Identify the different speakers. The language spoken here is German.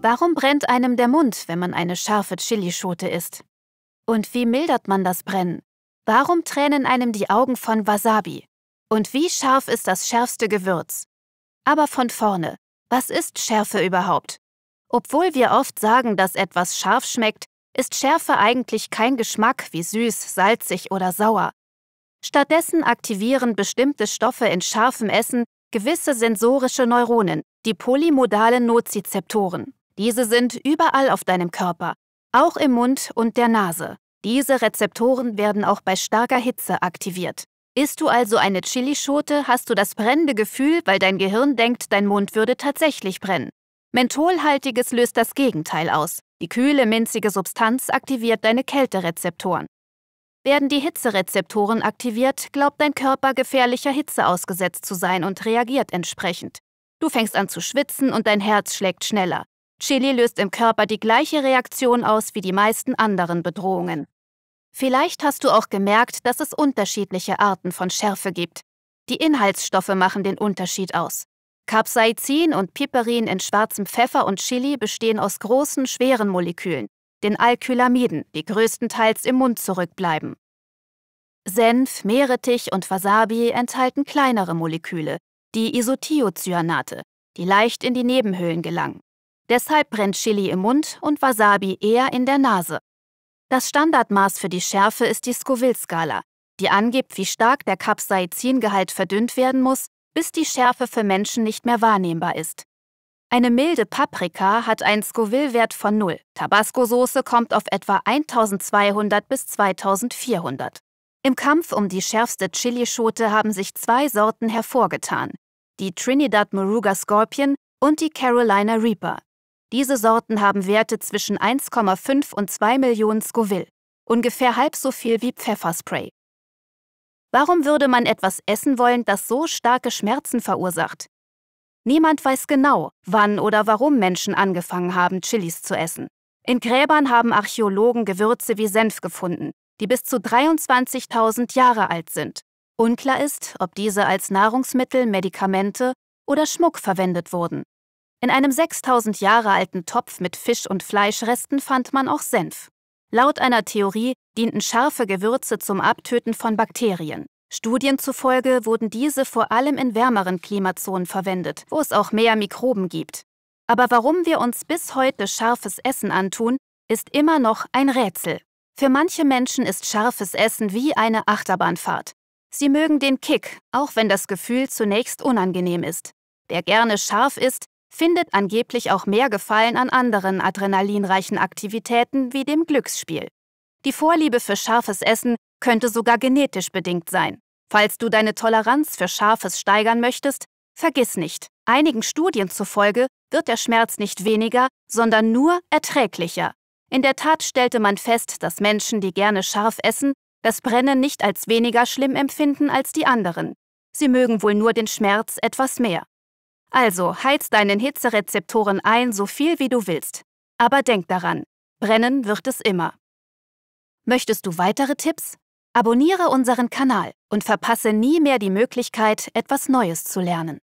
Speaker 1: Warum brennt einem der Mund, wenn man eine scharfe Chilischote isst? Und wie mildert man das Brennen? Warum tränen einem die Augen von Wasabi? Und wie scharf ist das schärfste Gewürz? Aber von vorne, was ist Schärfe überhaupt? Obwohl wir oft sagen, dass etwas scharf schmeckt, ist Schärfe eigentlich kein Geschmack wie süß, salzig oder sauer. Stattdessen aktivieren bestimmte Stoffe in scharfem Essen gewisse sensorische Neuronen, die polymodalen Nozizeptoren. Diese sind überall auf deinem Körper, auch im Mund und der Nase. Diese Rezeptoren werden auch bei starker Hitze aktiviert. Isst du also eine Chilischote, hast du das brennende Gefühl, weil dein Gehirn denkt, dein Mund würde tatsächlich brennen. Mentholhaltiges löst das Gegenteil aus. Die kühle, minzige Substanz aktiviert deine Kälterezeptoren. Werden die Hitzerezeptoren aktiviert, glaubt dein Körper gefährlicher Hitze ausgesetzt zu sein und reagiert entsprechend. Du fängst an zu schwitzen und dein Herz schlägt schneller. Chili löst im Körper die gleiche Reaktion aus wie die meisten anderen Bedrohungen. Vielleicht hast du auch gemerkt, dass es unterschiedliche Arten von Schärfe gibt. Die Inhaltsstoffe machen den Unterschied aus. Capsaicin und Piperin in schwarzem Pfeffer und Chili bestehen aus großen, schweren Molekülen, den Alkylamiden, die größtenteils im Mund zurückbleiben. Senf, Meerrettich und Wasabi enthalten kleinere Moleküle, die Isothiocyanate, die leicht in die Nebenhöhlen gelangen. Deshalb brennt Chili im Mund und Wasabi eher in der Nase. Das Standardmaß für die Schärfe ist die Scoville-Skala, die angibt, wie stark der Capsaicingehalt verdünnt werden muss, bis die Schärfe für Menschen nicht mehr wahrnehmbar ist. Eine milde Paprika hat einen Scoville-Wert von 0. Tabasco-Soße kommt auf etwa 1200 bis 2400. Im Kampf um die schärfste Chilischote haben sich zwei Sorten hervorgetan: die Trinidad Moruga Scorpion und die Carolina Reaper. Diese Sorten haben Werte zwischen 1,5 und 2 Millionen Scoville, ungefähr halb so viel wie Pfefferspray. Warum würde man etwas essen wollen, das so starke Schmerzen verursacht? Niemand weiß genau, wann oder warum Menschen angefangen haben, Chilis zu essen. In Gräbern haben Archäologen Gewürze wie Senf gefunden, die bis zu 23.000 Jahre alt sind. Unklar ist, ob diese als Nahrungsmittel, Medikamente oder Schmuck verwendet wurden. In einem 6000 Jahre alten Topf mit Fisch- und Fleischresten fand man auch Senf. Laut einer Theorie dienten scharfe Gewürze zum Abtöten von Bakterien. Studien zufolge wurden diese vor allem in wärmeren Klimazonen verwendet, wo es auch mehr Mikroben gibt. Aber warum wir uns bis heute scharfes Essen antun, ist immer noch ein Rätsel. Für manche Menschen ist scharfes Essen wie eine Achterbahnfahrt. Sie mögen den Kick, auch wenn das Gefühl zunächst unangenehm ist. Wer gerne scharf ist, findet angeblich auch mehr Gefallen an anderen adrenalinreichen Aktivitäten wie dem Glücksspiel. Die Vorliebe für scharfes Essen könnte sogar genetisch bedingt sein. Falls du deine Toleranz für Scharfes steigern möchtest, vergiss nicht, einigen Studien zufolge wird der Schmerz nicht weniger, sondern nur erträglicher. In der Tat stellte man fest, dass Menschen, die gerne scharf essen, das Brennen nicht als weniger schlimm empfinden als die anderen. Sie mögen wohl nur den Schmerz etwas mehr. Also heiz deinen Hitzerezeptoren ein so viel wie du willst. Aber denk daran, brennen wird es immer. Möchtest du weitere Tipps? Abonniere unseren Kanal und verpasse nie mehr die Möglichkeit, etwas Neues zu lernen.